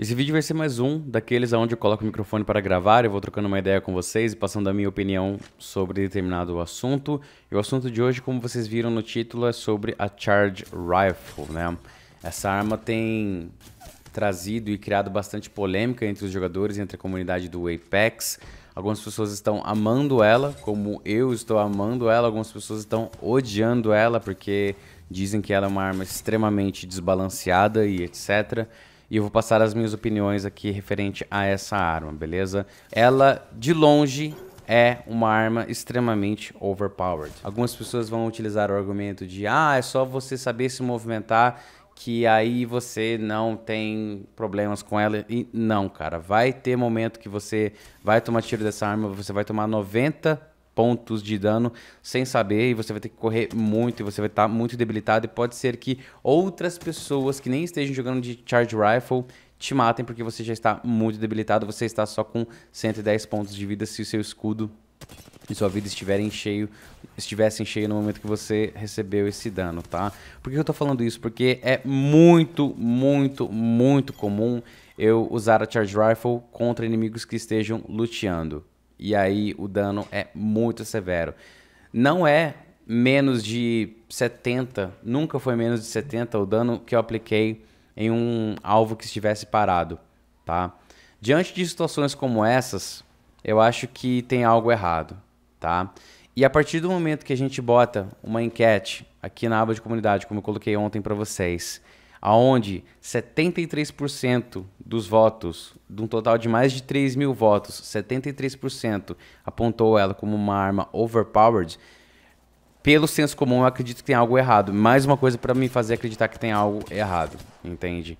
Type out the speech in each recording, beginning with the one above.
Esse vídeo vai ser mais um daqueles onde eu coloco o microfone para gravar, eu vou trocando uma ideia com vocês e passando a minha opinião sobre determinado assunto. E o assunto de hoje, como vocês viram no título, é sobre a Charge Rifle, né? Essa arma tem trazido e criado bastante polêmica entre os jogadores, entre a comunidade do Apex. Algumas pessoas estão amando ela, como eu estou amando ela, algumas pessoas estão odiando ela porque dizem que ela é uma arma extremamente desbalanceada e etc e eu vou passar as minhas opiniões aqui referente a essa arma, beleza? Ela, de longe, é uma arma extremamente overpowered. Algumas pessoas vão utilizar o argumento de ah, é só você saber se movimentar que aí você não tem problemas com ela. E não, cara, vai ter momento que você vai tomar tiro dessa arma, você vai tomar 90 pontos de dano sem saber e você vai ter que correr muito e você vai estar tá muito debilitado e pode ser que outras pessoas que nem estejam jogando de charge rifle te matem porque você já está muito debilitado, você está só com 110 pontos de vida se o seu escudo e sua vida estiverem cheio, estivessem cheio no momento que você recebeu esse dano, tá? Por que eu tô falando isso? Porque é muito, muito, muito comum eu usar a Charge Rifle contra inimigos que estejam luteando. E aí o dano é muito severo. Não é menos de 70, nunca foi menos de 70 o dano que eu apliquei em um alvo que estivesse parado, tá? Diante de situações como essas, eu acho que tem algo errado, tá? E a partir do momento que a gente bota uma enquete aqui na aba de comunidade, como eu coloquei ontem para vocês, aonde 73% dos votos, de um total de mais de 3 mil votos, 73% apontou ela como uma arma overpowered, pelo senso comum eu acredito que tem algo errado. Mais uma coisa para me fazer acreditar que tem algo errado, entende?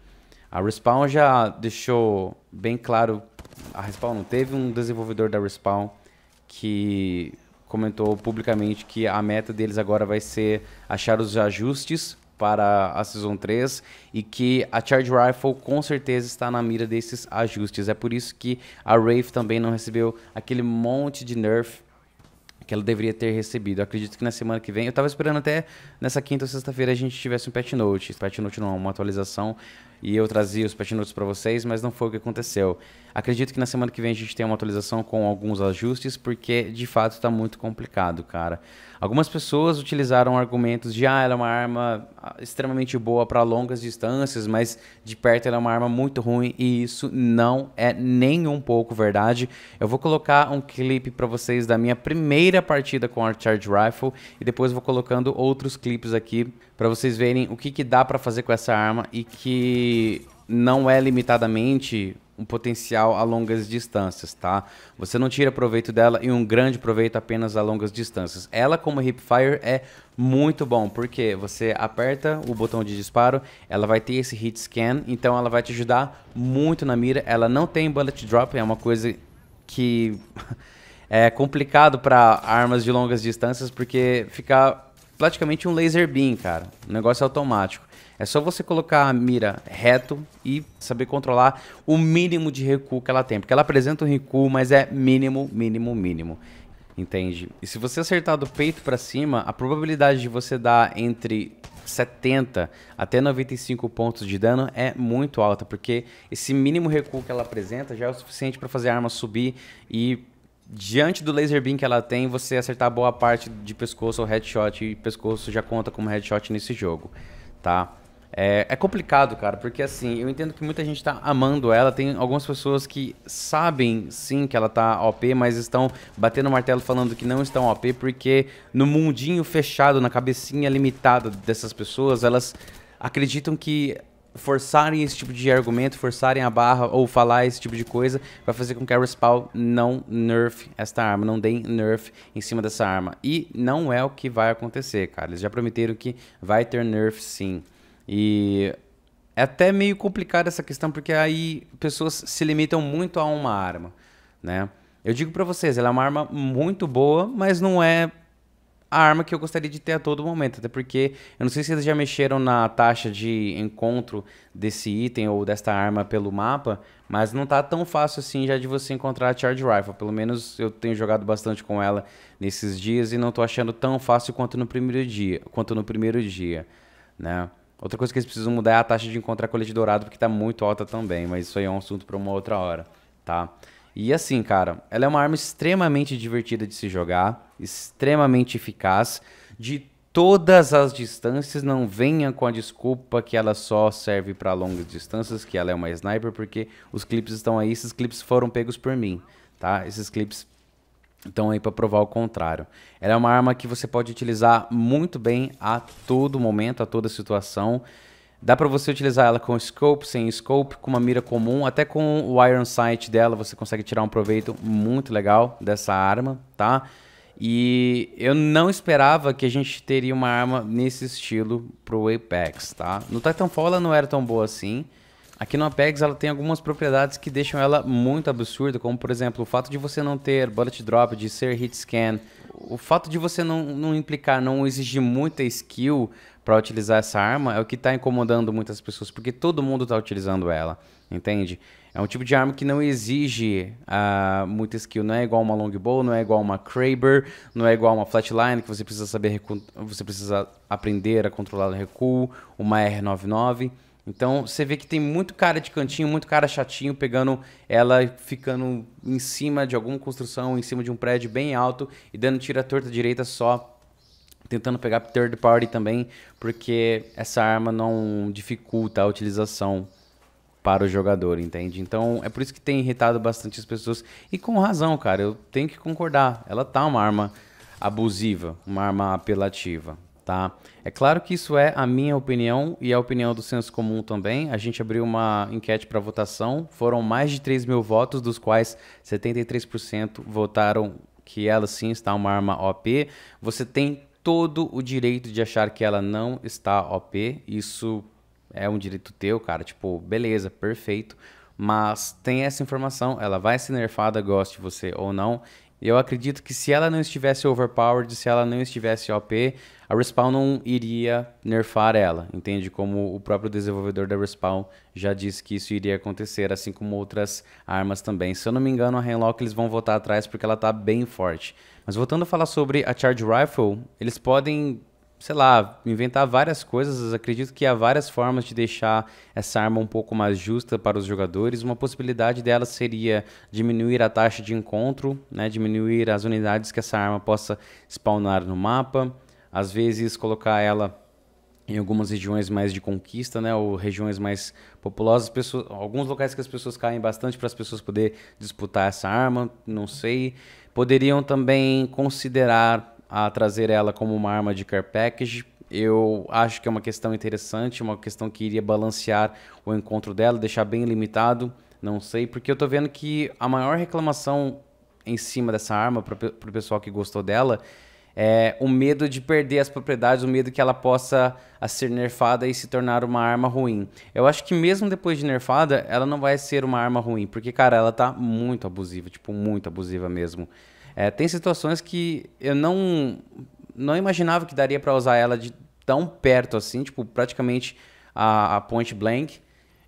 A Respawn já deixou bem claro, a Respawn não teve um desenvolvedor da Respawn que comentou publicamente que a meta deles agora vai ser achar os ajustes para a Season 3 e que a Charge Rifle com certeza está na mira desses ajustes. É por isso que a Wraith também não recebeu aquele monte de nerf que ela deveria ter recebido. Eu acredito que na semana que vem, eu estava esperando até nessa quinta ou sexta-feira a gente tivesse um patch note, patch note não, uma atualização, e eu trazia os patch notes para vocês, mas não foi o que aconteceu. Acredito que na semana que vem a gente tem uma atualização com alguns ajustes, porque de fato está muito complicado, cara. Algumas pessoas utilizaram argumentos de ah, ela é uma arma ah, extremamente boa para longas distâncias, mas de perto ela é uma arma muito ruim e isso não é nem um pouco verdade. Eu vou colocar um clipe para vocês da minha primeira primeira partida com a Charge Rifle e depois vou colocando outros clipes aqui para vocês verem o que, que dá para fazer com essa arma e que não é limitadamente um potencial a longas distâncias, tá? Você não tira proveito dela e um grande proveito apenas a longas distâncias. Ela, como hipfire, é muito bom, porque você aperta o botão de disparo, ela vai ter esse hit scan, então ela vai te ajudar muito na mira. Ela não tem bullet drop, é uma coisa que... É complicado para armas de longas distâncias porque fica praticamente um laser beam, cara. O negócio é automático. É só você colocar a mira reto e saber controlar o mínimo de recuo que ela tem. Porque ela apresenta um recuo, mas é mínimo, mínimo, mínimo. Entende? E se você acertar do peito para cima, a probabilidade de você dar entre 70 até 95 pontos de dano é muito alta, porque esse mínimo recuo que ela apresenta já é o suficiente para fazer a arma subir e diante do laser beam que ela tem, você acertar boa parte de pescoço ou headshot, e pescoço já conta como headshot nesse jogo, tá? É, é, complicado, cara, porque assim, eu entendo que muita gente tá amando ela, tem algumas pessoas que sabem sim que ela tá OP, mas estão batendo o martelo falando que não estão OP, porque no mundinho fechado, na cabecinha limitada dessas pessoas, elas acreditam que forçarem esse tipo de argumento, forçarem a barra ou falar esse tipo de coisa, vai fazer com que a Respawn não nerf esta arma, não dê nerf em cima dessa arma. E não é o que vai acontecer, cara. Eles já prometeram que vai ter nerf sim. E é até meio complicado essa questão, porque aí pessoas se limitam muito a uma arma, né? Eu digo para vocês, ela é uma arma muito boa, mas não é a arma que eu gostaria de ter a todo momento. Até porque eu não sei se eles já mexeram na taxa de encontro desse item ou desta arma pelo mapa, mas não tá tão fácil assim já de você encontrar a Charge Rifle. Pelo menos eu tenho jogado bastante com ela nesses dias e não tô achando tão fácil quanto no primeiro dia, quanto no primeiro dia, né? Outra coisa que eles precisam mudar é a taxa de encontrar colete dourado, porque tá muito alta também, mas isso aí é um assunto para uma outra hora, tá? E assim, cara, ela é uma arma extremamente divertida de se jogar, extremamente eficaz, de todas as distâncias, não venha com a desculpa que ela só serve para longas distâncias, que ela é uma sniper, porque os clipes estão aí, esses clipes foram pegos por mim, tá? Esses clipes estão aí para provar o contrário. Ela é uma arma que você pode utilizar muito bem a todo momento, a toda situação. Dá para você utilizar ela com scope, sem scope, com uma mira comum, até com o iron sight dela você consegue tirar um proveito muito legal dessa arma, tá? E eu não esperava que a gente teria uma arma nesse estilo pro Apex, tá? No Titanfall tá ela não era tão boa assim, Aqui no Apex ela tem algumas propriedades que deixam ela muito absurda, como por exemplo o fato de você não ter bullet drop, de ser hit scan, o fato de você não, não implicar, não exigir muita skill para utilizar essa arma é o que está incomodando muitas pessoas, porque todo mundo está utilizando ela, entende? É um tipo de arma que não exige uh, muita skill, não é igual uma longbow, não é igual uma kraber, não é igual uma flatline que você precisa saber, você precisa aprender a controlar o recuo, uma R99. Então você vê que tem muito cara de cantinho, muito cara chatinho pegando ela, ficando em cima de alguma construção, em cima de um prédio bem alto e dando tira torta direita só, tentando pegar third party também, porque essa arma não dificulta a utilização para o jogador, entende? Então é por isso que tem irritado bastante as pessoas e com razão, cara. Eu tenho que concordar. Ela tá uma arma abusiva, uma arma apelativa tá? É claro que isso é a minha opinião e a opinião do senso comum também. A gente abriu uma enquete para votação, foram mais de 3 mil votos, dos quais 73% votaram que ela sim está uma arma OP. Você tem todo o direito de achar que ela não está OP. Isso é um direito teu, cara. Tipo, beleza, perfeito. Mas tem essa informação, ela vai ser nerfada, goste você ou não. E eu acredito que se ela não estivesse overpowered, se ela não estivesse OP, a Respawn não iria nerfar ela, entende? Como o próprio desenvolvedor da Respawn já disse que isso iria acontecer, assim como outras armas também. Se eu não me engano, a Henlock eles vão voltar atrás porque ela tá bem forte. Mas voltando a falar sobre a Charge Rifle, eles podem sei lá, inventar várias coisas. Acredito que há várias formas de deixar essa arma um pouco mais justa para os jogadores. Uma possibilidade dela seria diminuir a taxa de encontro, né? diminuir as unidades que essa arma possa spawnar no mapa. Às vezes, colocar ela em algumas regiões mais de conquista, né, ou regiões mais populosas, pessoas, alguns locais que as pessoas caem bastante para as pessoas poder disputar essa arma, não sei. Poderiam também considerar a trazer ela como uma arma de care package. Eu acho que é uma questão interessante, uma questão que iria balancear o encontro dela, deixar bem limitado. Não sei, porque eu tô vendo que a maior reclamação em cima dessa arma, pro, pro pessoal que gostou dela, é o medo de perder as propriedades, o medo que ela possa ser nerfada e se tornar uma arma ruim. Eu acho que mesmo depois de nerfada, ela não vai ser uma arma ruim, porque, cara, ela tá muito abusiva, tipo, muito abusiva mesmo. É, tem situações que eu não, não imaginava que daria para usar ela de tão perto assim, tipo, praticamente a, a point blank.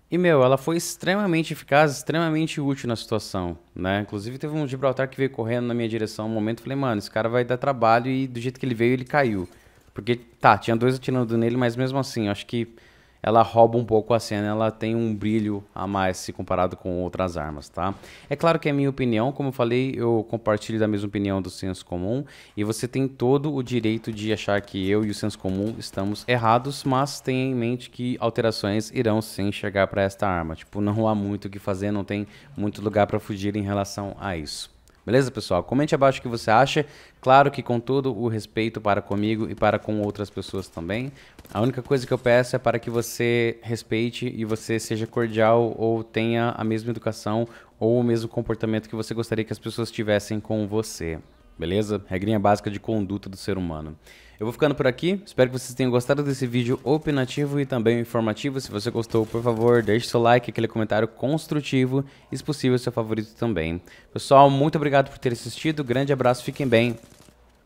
E, meu, ela foi extremamente eficaz, extremamente útil na situação, né? Inclusive, teve um Gibraltar que veio correndo na minha direção um momento. Falei, mano, esse cara vai dar trabalho e do jeito que ele veio, ele caiu. Porque, tá, tinha dois atirando nele, mas mesmo assim, acho que ela rouba um pouco a cena, ela tem um brilho a mais se comparado com outras armas, tá? É claro que é minha opinião, como eu falei, eu compartilho da mesma opinião do senso comum e você tem todo o direito de achar que eu e o senso comum estamos errados, mas tenha em mente que alterações irão sem chegar para esta arma. Tipo, não há muito o que fazer, não tem muito lugar para fugir em relação a isso. Beleza, pessoal? Comente abaixo o que você acha. Claro que com todo o respeito para comigo e para com outras pessoas também. A única coisa que eu peço é para que você respeite e você seja cordial ou tenha a mesma educação ou o mesmo comportamento que você gostaria que as pessoas tivessem com você beleza? Regrinha básica de conduta do ser humano. Eu vou ficando por aqui, espero que vocês tenham gostado desse vídeo opinativo e também informativo. Se você gostou, por favor, deixe seu like, aquele comentário construtivo e, se possível, seu favorito também. Pessoal, muito obrigado por ter assistido, grande abraço, fiquem bem,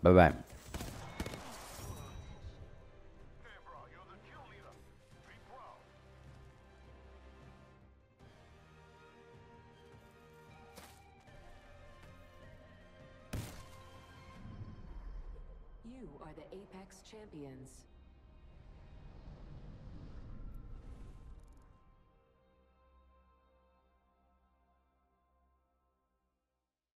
bye bye. You are the Apex Champions.